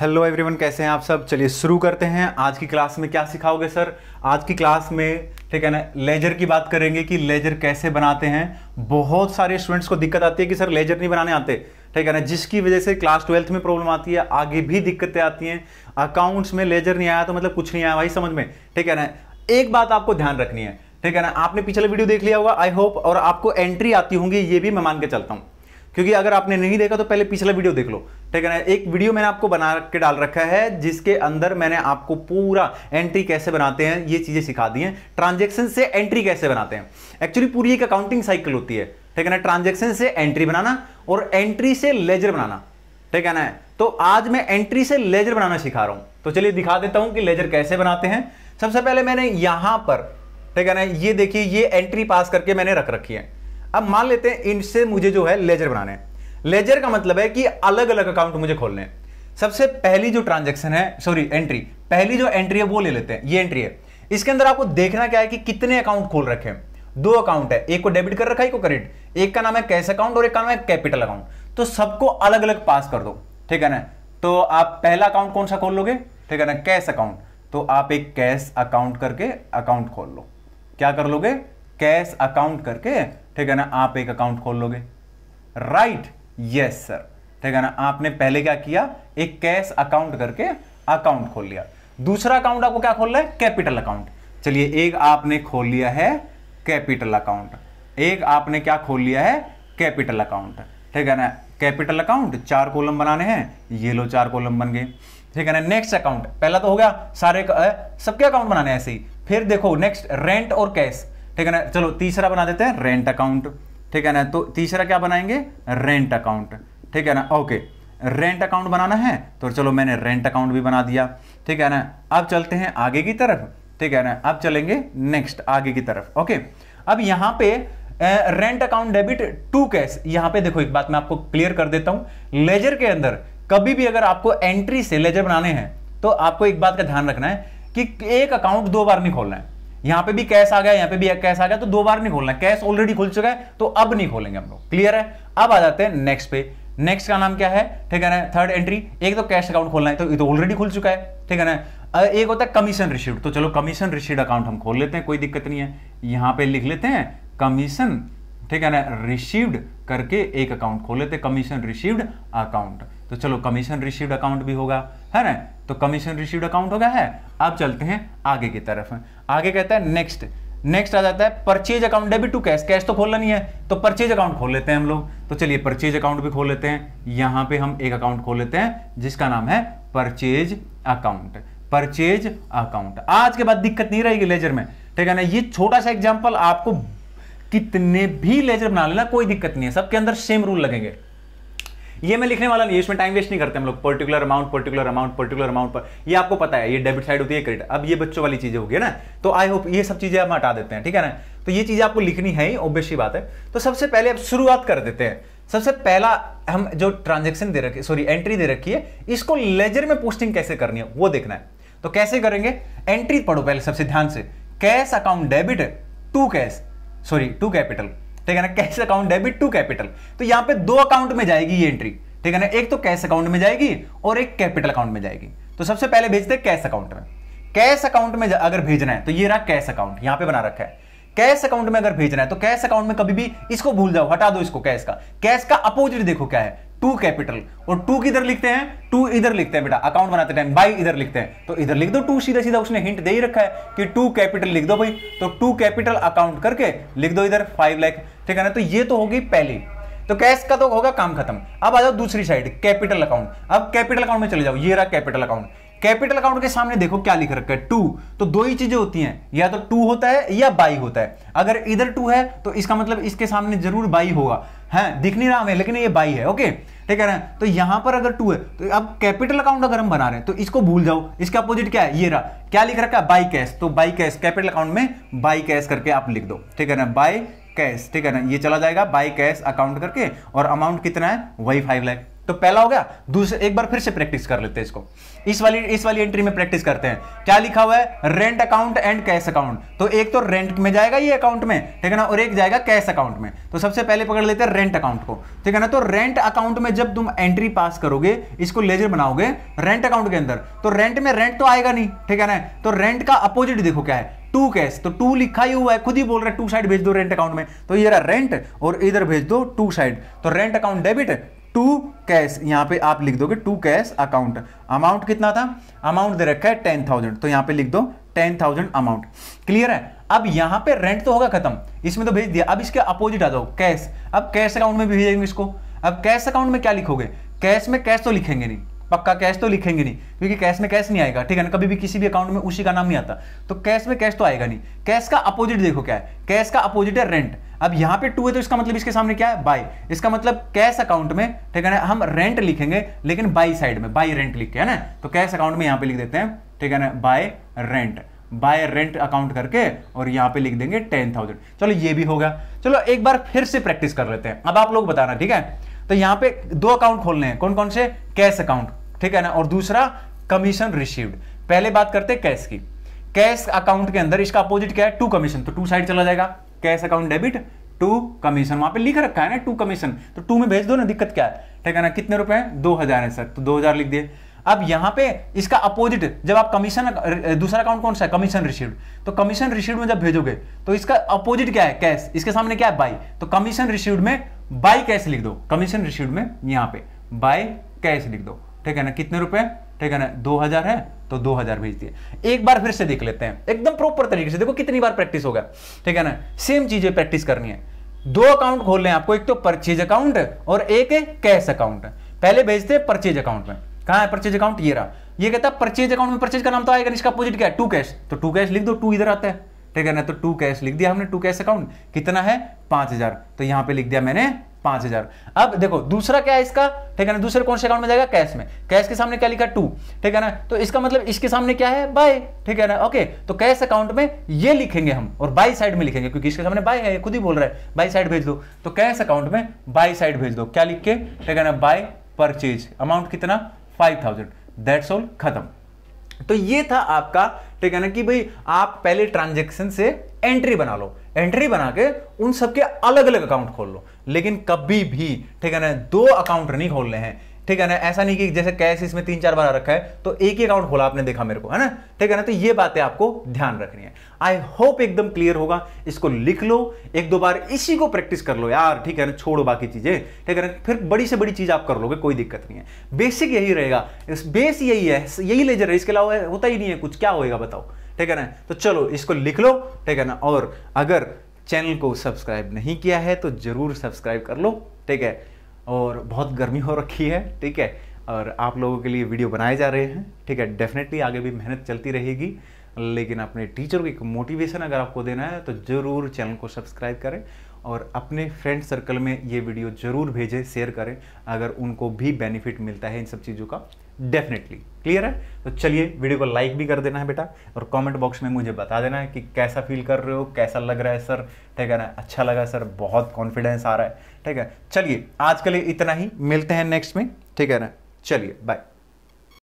hello everyone कैसे हैं आप सब चलिए शुरू करते हैं आज की क्लास में क्या सिखाओगे सर आज की क्लास में ठीक है ना लेजर की बात करेंगे कि लेजर कैसे बनाते हैं बहुत सारे स्टूडेंट्स को दिक्कत आती है कि सर लेजर नहीं बनाने आते ठीक है ना जिसकी वजह से क्लास ट्वेल्थ में प्रॉब्लम आती है आगे भी दिक्कतें आती हैं अकाउंट्स में लेजर नहीं आया तो मतलब कुछ नहीं आया भाई समझ में ठीक है ना एक बात आपको ध्यान रखनी है ठीक है ना आपने पिछले वीडियो देख लिया होगा आई होप और आपको एंट्री आती होंगी ये भी मैं मान के चलता हूँ क्योंकि अगर आपने नहीं देखा तो पहले पिछला वीडियो देख लो ठीक है ना एक वीडियो मैंने आपको बना के डाल रखा है जिसके अंदर मैंने आपको पूरा एंट्री कैसे बनाते हैं ये चीज़ें सिखा दी हैं ट्रांजेक्शन से एंट्री कैसे बनाते हैं एक्चुअली पूरी एक अकाउंटिंग साइकिल होती है ठीक है ना ट्रांजेक्शन से एंट्री बनाना और एंट्री से लेजर बनाना ठीक है ना तो आज मैं एंट्री से लेजर बनाना सिखा रहा हूं तो चलिए दिखा देता हूं कि लेजर कैसे बनाते हैं सबसे पहले मैंने यहां पर ठीक है ना ये देखिए ये एंट्री पास करके मैंने रख रखी है अब मान लेते हैं इनसे मुझे जो है लेजर बनाने हैं लेजर का मतलब है कि अलग अलग अकाउंट मुझे खोलने सबसे पहली जो ट्रांजेक्शन है सॉरी एंट्री पहली जो एंट्री है वो ले लेते हैं ये एंट्री है इसके अंदर आपको देखना क्या है कि कितने अकाउंट खोल रखे हैं दो अकाउंट है एक को डेबिट कर रखा है एक को क्रेडिट एक का नाम है कैश अकाउंट और एक का नाम है कैपिटल अकाउंट तो सबको अलग अलग पास कर दो ठीक है ना तो आप पहला अकाउंट कौन सा खोल लोगे ठीक है ना कैश अकाउंट तो आप एक कैश अकाउंट करके अकाउंट खोल लो क्या कर लोगे कैश अकाउंट करके ठीक है ना आप एक अकाउंट खोल लोगे राइट यस सर ठीक है ना आपने पहले क्या किया एक कैश अकाउंट करके अकाउंट खोल लिया दूसरा अकाउंट आपको क्या खोलना है कैपिटल अकाउंट चलिए एक आपने खोल लिया है कैपिटल अकाउंट एक आपने क्या खोल लिया है कैपिटल अकाउंट ठीक है ना कैपिटल अकाउंट चार कॉलम बनाने हैं ये लो चार कॉलम बन गए ठीक है ना नेक्स्ट अकाउंट पहला तो हो गया सारे सबके अकाउंट बनाने ऐसे ही फिर देखो नेक्स्ट रेंट और कैश ठीक है ना चलो तीसरा बना देते हैं रेंट अकाउंट ठीक है ना तो तीसरा क्या बनाएंगे रेंट अकाउंट ठीक है ना ओके रेंट अकाउंट बनाना है तो चलो मैंने रेंट अकाउंट भी बना दिया ठीक है ना अब चलते हैं आगे की तरफ ठीक है ना अब चलेंगे नेक्स्ट आगे की तरफ ओके अब यहां पे rent account debit to cash यहां पे देखो एक बात मैं आपको क्लियर कर देता हूं लेजर के अंदर कभी भी अगर आपको एंट्री से लेजर बनाने हैं तो आपको एक बात का ध्यान रखना है कि एक अकाउंट दो बार नहीं खोलना है यहां पे भी कैश आ गया यहां पे भी कैश आ गया तो दो बार नहीं खोलना कैश ऑलरेडी खुल चुका है तो अब नहीं खोलेंगे हम लोग क्लियर है अब आ जाते हैं नेक्स्ट पे नेक्स्ट का नाम क्या है ठीक है ना थर्ड एंट्री एक तो कैश अकाउंट खोलना है तो ये तो ऑलरेडी खुल चुका है ठीक है ना एक होता है कमीशन रिसीड तो चलो कमीशन रिसीड अकाउंट हम खोल लेते हैं कोई दिक्कत नहीं है यहां पे लिख लेते हैं कमीशन ठीक है ना रिसीव्ड करके एक अकाउंट खोल लेते हैं कमीशन रिसीव्ड अकाउंट तो चलो कमीशन रिसीव्ड अकाउंट भी होगा है ना तो कमीशन रिसीव्ड अकाउंट हो गया है अब चलते हैं आगे की तरफ आगे कहता है नेक्स्ट नेक्स्ट आ जाता है purchase account debit to cash cash तो खोलना नहीं है तो परचेज अकाउंट खोल लेते हैं हम लोग तो चलिए परचेज अकाउंट भी खोल लेते हैं यहां पे हम एक अकाउंट खोल लेते हैं जिसका नाम है परचेज अकाउंट परचेज अकाउंट आज के बाद दिक्कत नहीं रहेगी लेजर में ठीक है ना ये छोटा सा एग्जाम्पल आपको कितने भी लेजर बना लेना कोई दिक्कत नहीं है सबके अंदर सेम रूल लगेंगे ये मैं लिखने वाला नहीं इसमें टाइम वेस्ट नहीं करते हम लोग particular amount particular amount particular amount पर ये आपको पता है ये डेबिट साइड होती है क्रेडिट अब ये बच्चों वाली चीजें होगी ना तो आई होप ये सब चीजें हम हटा देते हैं ठीक है ना तो ये चीजें आपको लिखनी है ऑब्वियसली बात है तो सबसे पहले आप शुरुआत कर देते हैं सबसे पहला हम जो ट्रांजेक्शन दे रखी सॉरी एंट्री दे रखी है इसको लेजर में पोस्टिंग कैसे करनी है वो देखना है तो कैसे करेंगे एंट्री पढ़ो पहले सबसे ध्यान से cash account debit to cash sorry to capital ठीक है ना cash account debit to capital तो यहां पे दो अकाउंट में जाएगी ये एंट्री ठीक है ना एक तो कैश अकाउंट में जाएगी और एक कैपिटल अकाउंट में जाएगी तो सबसे पहले भेजते हैं कैश अकाउंट में कैश अकाउंट में अगर भेजना है तो ये रहा कैश अकाउंट यहां पे बना रखा है कैश अकाउंट में अगर भेजना है तो कैश अकाउंट में कभी भी इसको भूल जाओ हटा दो इसको कैश का कैश का अपोजिट देखो क्या है टू कैपिटल और टू किधर लिखते हैं टू इधर लिखते हैं बेटा अकाउंट बनाते टाइम बाई इधर लिखते हैं तो इधर लिख दो टू सीधा सीधा उसने हिंट दे ही रखा है कि टू कैपिटल लिख दो भाई तो टू कैपिटल अकाउंट करके लिख दो इधर फाइव लाख ठीक है ना तो ये तो होगी पहली तो कैश का तो होगा काम खत्म अब आ जाओ दूसरी साइड कैपिटल अकाउंट अब कैपिटल अकाउंट में चले जाओ ये रहा कैपिटल अकाउंट कैपिटल अकाउंट के सामने देखो क्या लिख रखा है टू तो दो ही चीजें होती हैं या तो टू होता है या बाई होता है अगर इधर टू है तो इसका मतलब इसके सामने जरूर बाई होगा है दिख नहीं रहा हमें लेकिन ये बाई है ओके ठीक है ना तो, तो यहां पर अगर टू है तो अब कैपिटल अकाउंट अगर हम बना रहे हैं तो इसको भूल जाओ इसका अपोजिट क्या है ये रहा क्या लिख रखा है बाई कैश तो बाई कैश कैपिटल अकाउंट में बाई कैश करके आप लिख दो ठीक है ना बाई कैश ठीक है ना ये चला जाएगा बाई कैश अकाउंट करके और अमाउंट कितना है वही फाइव लैख तो पहला हो गया दूसरे एक बार फिर से प्रैक्टिस कर लेते हैं इसको इस वाली इस वाली एंट्री में प्रैक्टिस करते हैं क्या लिखा हुआ है rent account and cash account तो एक तो रेंट में जाएगा ये अकाउंट में ठीक है ना और एक जाएगा कैश अकाउंट में तो सबसे पहले पकड़ लेते हैं रेंट अकाउंट को ठीक है ना तो रेंट अकाउंट में जब तुम एंट्री पास करोगे इसको लेजर बनाओगे रेंट अकाउंट के अंदर तो रेंट में रेंट तो आएगा नहीं ठीक है ना तो रेंट का अपोजिट देखो क्या है टू कैश तो टू लिखा ही हुआ है खुद ही बोल रहा है टू साइड भेज दो रेंट अकाउंट में तो ये रहा रेंट और इधर भेज दो टू साइड तो rent account debit to cash यहां पे आप लिख दोगे टू कैश अकाउंट अमाउंट कितना था अमाउंट दे रखा है टेन थाउजेंड तो यहां पे लिख दो टेन थाउजेंड अमाउंट क्लियर है अब यहां पे रेंट तो होगा खत्म इसमें तो भेज दिया अब इसके अपोजिट आ जाओ कैश अब कैश अकाउंट में भी भेजेंगे इसको अब कैश अकाउंट में क्या लिखोगे कैश में कैश तो लिखेंगे नहीं पक्का कैश तो लिखेंगे नहीं क्योंकि कैश में कैश नहीं आएगा ठीक है ना कभी भी किसी भी अकाउंट में उसी का नाम नहीं आता तो कैश में कैश तो आएगा नहीं कैश का अपोजिट देखो क्या है कैश का अपोजिट है रेंट अब यहां पे टू है तो इसका मतलब इसके सामने क्या है बाई इसका मतलब कैश अकाउंट में ठीक है ना हम रेंट लिखेंगे लेकिन बाई साइड में बाई रेंट लिख के है ना तो कैश अकाउंट में यहां पे लिख देते हैं ठीक है ना by rent by rent account करके और यहां पे लिख देंगे टेन थाउजेंड चलो ये भी होगा चलो एक बार फिर से प्रैक्टिस कर लेते हैं अब आप लोग बताना ठीक है तो यहां पे दो अकाउंट खोलने हैं कौन कौन से कैश अकाउंट ठीक है ना और दूसरा कमीशन रिसीव्ड पहले बात करते हैं कैश की कैश अकाउंट के अंदर इसका अपोजिट क्या है टू कमीशन तो टू साइड चला जाएगा cash account debit to commission वहां पे लिख रखा है ना टू कमीशन तो टू में भेज दो ना दिक्कत क्या है ठीक है ना कितने रुपए हैं दो हजार है सर तो दो हजार लिख दिए अब यहाँ पे इसका अपोजिट जब आप कमीशन दूसरा अकाउंट कौन सा है कमीशन रिसीव्ड तो कमीशन रिसीव्ड में जब भेजोगे तो इसका अपोजिट क्या है कैश इसके सामने क्या है बाई तो कमीशन रिसीव्ड में बाई कैश लिख दो कमीशन रिसीव्ड में यहाँ पे बाई कैश लिख दो ठीक है ना कितने रुपए ठीक है ना दो है तो 2000 भेज दिए एक बार फिर से देख लेते हैं एकदम प्रॉपर तरीके से देखो कितनी बार प्रैक्टिस हो गया ठीक है ना सेम चीजें प्रैक्टिस करनी है दो अकाउंट खोल लें आपको एक तो परचेज अकाउंट और एक कैश अकाउंट पहले भेजते हैं परचेज अकाउंट में कहा है परचेज अकाउंट ये रहा ये कहता है परचेज अकाउंट में परचेज का नाम तो आएगा इसका अपोजिट क्या है टू कैश तो टू कैश लिख दो टू इधर आता है ठीक है ना तो टू कैश लिख दिया हमने टू कैश अकाउंट कितना है पांच हजार तो यहां पे लिख दिया मैंने पांच हजार अब देखो दूसरा क्या है इसका ठीक है ना दूसरे कौन से अकाउंट में जाएगा कैश में कैश के सामने क्या लिखा टू ठीक है ना तो इसका मतलब इसके सामने क्या है बाय ठीक है ना ओके तो कैश अकाउंट में ये लिखेंगे हम और बाई साइड में लिखेंगे क्योंकि इसके सामने बाय है खुद ही बोल रहा है बाई साइड भेज दो तो कैश अकाउंट में बाई साइड भेज दो क्या लिख के ठीक है ना बाय परचेज अमाउंट कितना फाइव थाउजेंड दैट्स ऑल खत्म तो ये था आपका ठीक है ना कि भाई आप पहले ट्रांजेक्शन से एंट्री बना लो एंट्री बना के उन सबके अलग अलग अकाउंट खोल लो लेकिन कभी भी ठीक है ना दो अकाउंट नहीं खोलने हैं ठीक है ना ऐसा नहीं कि जैसे कैश इसमें तीन चार बार रखा है तो एक ही अकाउंट खोला आपने देखा मेरे को है ना ठीक है ना तो ये बातें आपको ध्यान रखनी है आई होप एकदम क्लियर होगा इसको लिख लो एक दो बार इसी को प्रैक्टिस कर लो यार ठीक है ना छोड़ो बाकी चीजें ठीक है ना फिर बड़ी से बड़ी चीज आप कर लोगे कोई दिक्कत नहीं है बेसिक यही रहेगा बेस यही है यही लेजर है इसके अलावा होता ही नहीं है कुछ क्या होएगा बताओ ठीक है ना तो चलो इसको लिख लो ठीक है ना और अगर चैनल को सब्सक्राइब नहीं किया है तो ज़रूर सब्सक्राइब कर लो ठीक है और बहुत गर्मी हो रखी है ठीक है और आप लोगों के लिए वीडियो बनाए जा रहे हैं ठीक है डेफिनेटली आगे भी मेहनत चलती रहेगी लेकिन अपने टीचर को एक मोटिवेशन अगर आपको देना है तो ज़रूर चैनल को सब्सक्राइब करें और अपने फ्रेंड सर्कल में ये वीडियो ज़रूर भेजें शेयर करें अगर उनको भी बेनिफिट मिलता है इन सब चीज़ों का डेफिनेटली क्लियर है तो चलिए वीडियो को लाइक भी कर देना है बेटा और कमेंट बॉक्स में मुझे बता देना है कि कैसा फील कर रहे हो कैसा लग रहा है सर ठीक है ना अच्छा लगा सर बहुत कॉन्फिडेंस आ रहा है ठीक है चलिए आज के लिए इतना ही मिलते हैं नेक्स्ट में ठीक है ना चलिए बाय